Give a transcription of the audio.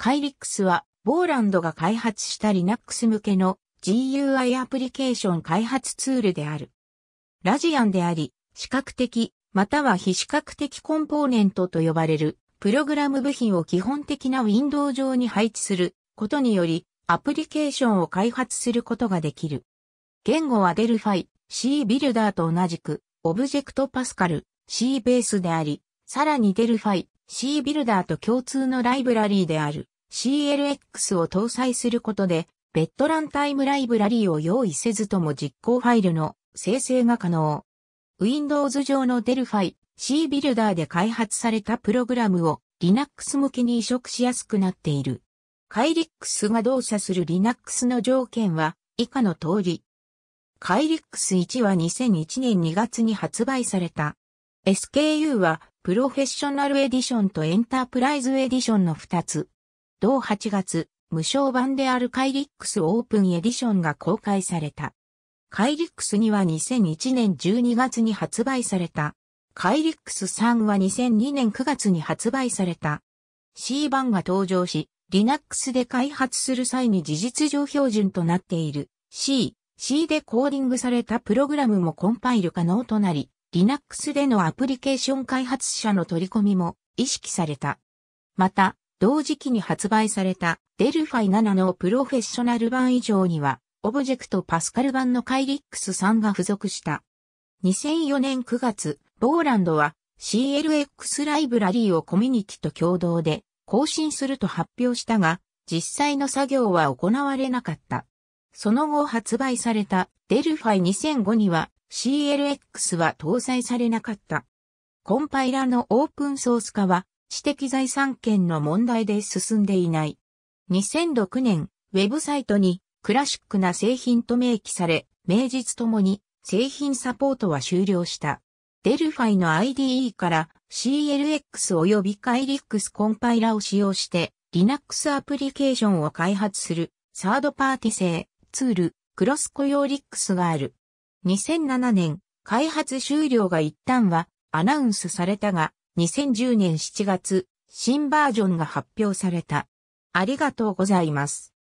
カイリックスは、ボーランドが開発した Linux 向けの GUI アプリケーション開発ツールである。ラジアンであり、視覚的、または非視覚的コンポーネントと呼ばれる、プログラム部品を基本的なウィンドウ上に配置することにより、アプリケーションを開発することができる。言語はデルファイ、C ビルダーと同じく、オブジェクトパスカル、C ベースであり、さらにデルファイ、C ビルダーと共通のライブラリーである CLX を搭載することで、ベッドランタイムライブラリーを用意せずとも実行ファイルの生成が可能。Windows 上の Delphi C ビルダーで開発されたプログラムを Linux 向けに移植しやすくなっている。カイリックスが動作する Linux の条件は以下の通り。カイリックス1は2001年2月に発売された。SKU はプロフェッショナルエディションとエンタープライズエディションの2つ。同8月、無償版であるカイリックスオープンエディションが公開された。カイリックスには2001年12月に発売された。カイリックス3は2002年9月に発売された。C 版が登場し、Linux で開発する際に事実上標準となっている C、C でコーディングされたプログラムもコンパイル可能となり、Linux でのアプリケーション開発者の取り込みも意識された。また、同時期に発売された Delphi 7のプロフェッショナル版以上には、オブジェクトパスカル版のカイリックス3が付属した。2004年9月、ボーランドは CLX ライブラリーをコミュニティと共同で更新すると発表したが、実際の作業は行われなかった。その後発売された Delphi 2005には CLX は搭載されなかった。コンパイラのオープンソース化は知的財産権の問題で進んでいない。2006年、ウェブサイトにクラシックな製品と明記され、名実ともに製品サポートは終了した。デルファイの IDE から CLX 及びカイリックスコンパイラを使用して Linux アプリケーションを開発するサードパーティ製ツールクロスコヨーリックスがある。2007年、開発終了が一旦はアナウンスされたが、2010年7月、新バージョンが発表された。ありがとうございます。